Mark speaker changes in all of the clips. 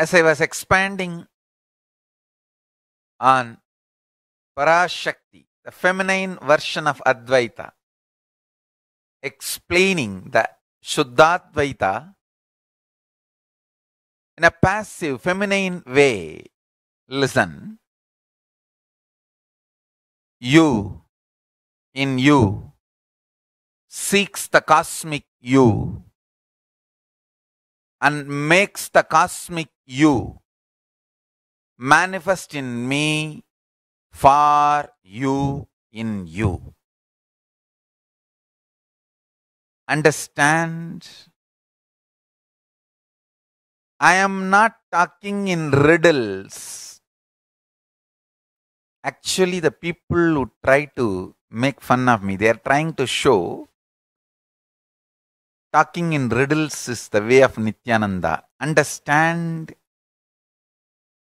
Speaker 1: as I was expanding on Parashakti, the feminine version of Advaita, explaining the Shuddhadvaita in a passive, feminine way,
Speaker 2: listen, you in you seeks the cosmic you
Speaker 1: and makes the cosmic you manifest in me, for you, in you.
Speaker 2: Understand? I am not talking in riddles.
Speaker 1: Actually, the people who try to make fun of me, they are trying to show Talking in riddles is the way of Nityananda. Understand?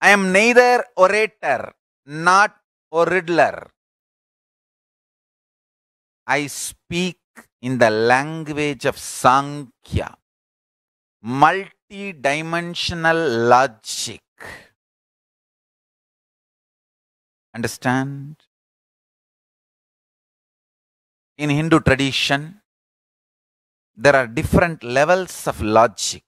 Speaker 1: I am neither orator, not a riddler. I speak in the language of Sankhya, multi dimensional logic.
Speaker 2: Understand?
Speaker 1: In Hindu tradition, there are different levels of logic.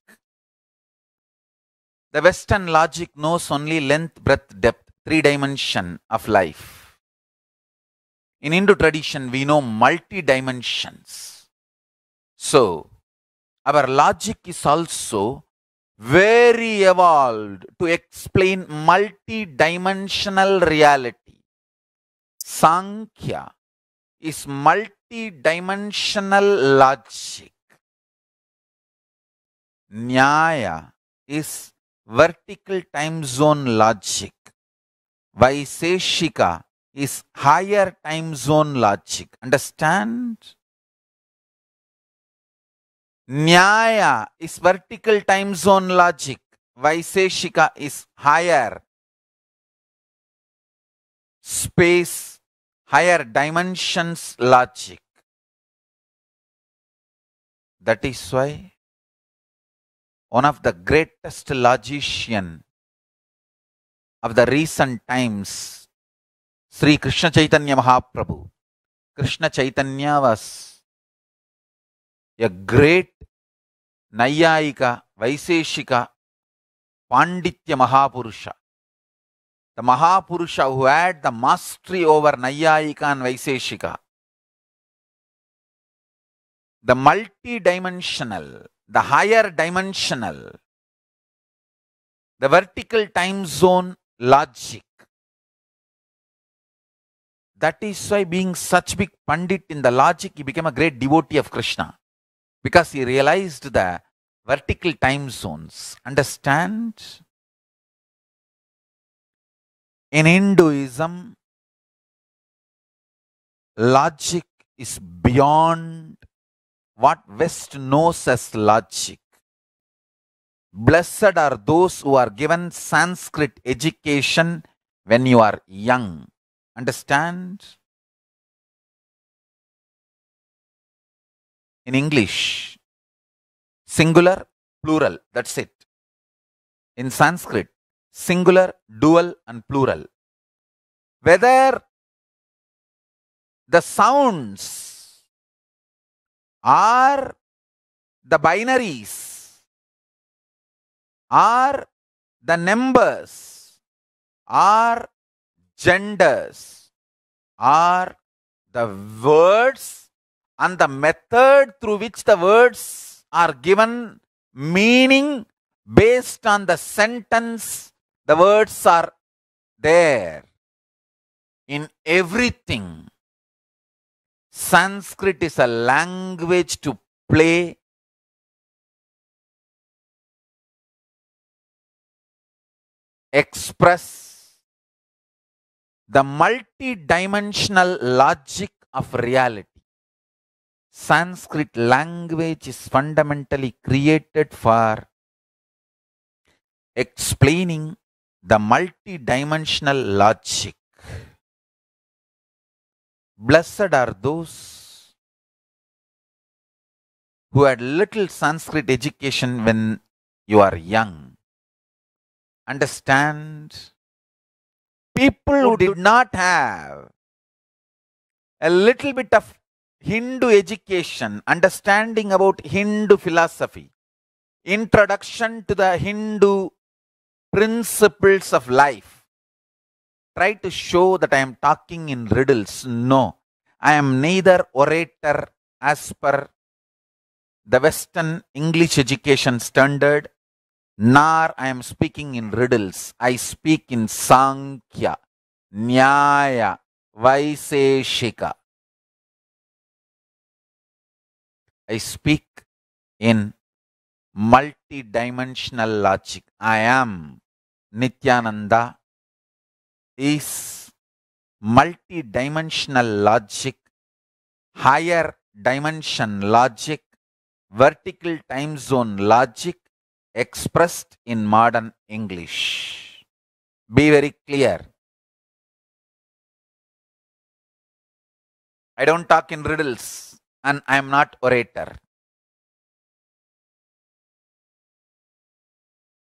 Speaker 1: The Western logic knows only length, breadth, depth, three dimension of life. In Hindu tradition, we know multi dimensions. So, our logic is also very evolved to explain multi-dimensional reality. Sankhya is multi-dimensional logic. Nyaya is vertical time zone logic. Vaiseshika is higher time zone logic. Understand? Nyaya is vertical time zone logic. Vaiseshika is higher space, higher dimensions
Speaker 2: logic. That is why
Speaker 1: one of the greatest logician of the recent times, Sri Krishna Chaitanya Mahaprabhu. Krishna Chaitanya was a great Nayayika, Vaiseshika, Panditya Mahapurusha. The Mahapurusha who had the mastery over Nayayika and Vaiseshika. The multi-dimensional the higher
Speaker 2: dimensional, the vertical time zone
Speaker 1: logic. That is why being such big pandit in the logic, he became a great devotee of Krishna. Because he realized the vertical time zones. Understand? In Hinduism, logic is beyond what West knows as logic. Blessed are those who are given Sanskrit education when you are young. Understand?
Speaker 2: In English, singular, plural, that's it. In Sanskrit, singular, dual, and plural. Whether the sounds are the binaries, are the numbers,
Speaker 1: are genders, are the words and the method through which the words are given meaning based on the sentence the words are there in everything
Speaker 2: Sanskrit is a language to play express
Speaker 1: the multidimensional logic of reality. Sanskrit language is fundamentally created for explaining the multidimensional logic Blessed are those who had little Sanskrit education
Speaker 2: when you are young. Understand?
Speaker 1: People who did not have a little bit of Hindu education, understanding about Hindu philosophy, introduction to the Hindu principles of life, try to show that I am talking in riddles. No, I am neither orator as per the Western English education standard, nor I am speaking in riddles. I speak in Sankhya, Nyaya, Vaiseshika.
Speaker 2: I speak in
Speaker 1: multi-dimensional logic. I am Nityananda is multi-dimensional logic, higher dimension logic, vertical time zone logic expressed in modern English. Be very
Speaker 2: clear. I don't talk in riddles and I am not orator.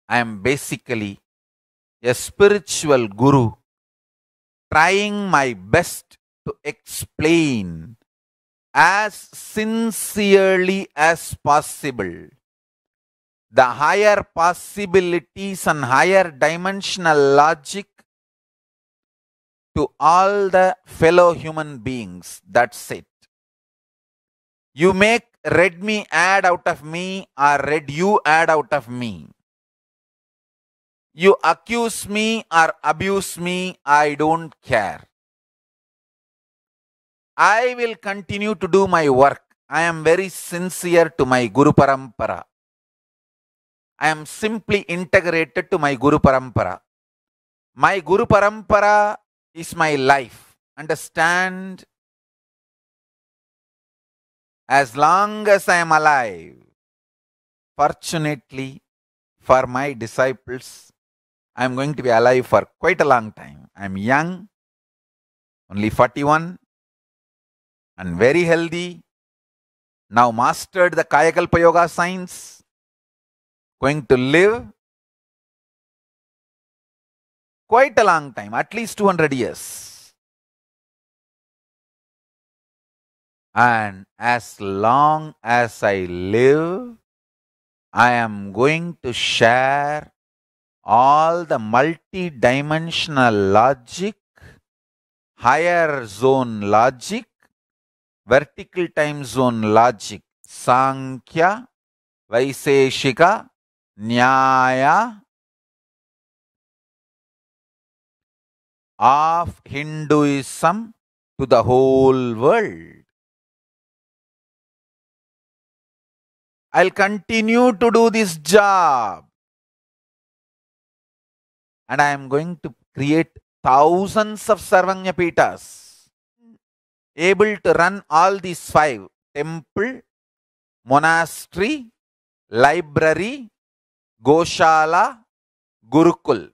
Speaker 1: I am basically a spiritual guru trying my best to explain as sincerely as possible the higher possibilities and higher dimensional logic to all the fellow human beings. That's it. You make red me add out of me or red you add out of me. You accuse me or abuse me, I don't care. I will continue to do my work. I am very sincere to my Guru Parampara. I am simply integrated to my Guru Parampara. My Guru Parampara is my life. Understand? As long as I am alive, fortunately for my disciples, I'm going to be alive for quite a long time. I'm young, only 41, and very healthy. Now mastered the Kayakalpa Yoga science.
Speaker 2: Going to live quite
Speaker 1: a long time, at least 200 years. And as long as I live, I am going to share all the multi-dimensional logic, higher zone logic, vertical time zone logic, Sankhya, Vaiseshika, Nyaya
Speaker 2: of Hinduism to the whole world. I'll continue to
Speaker 1: do this job and I am going to create thousands of Sarvanya Pitas able to run all these five temple, monastery, library, Goshala, Gurukul.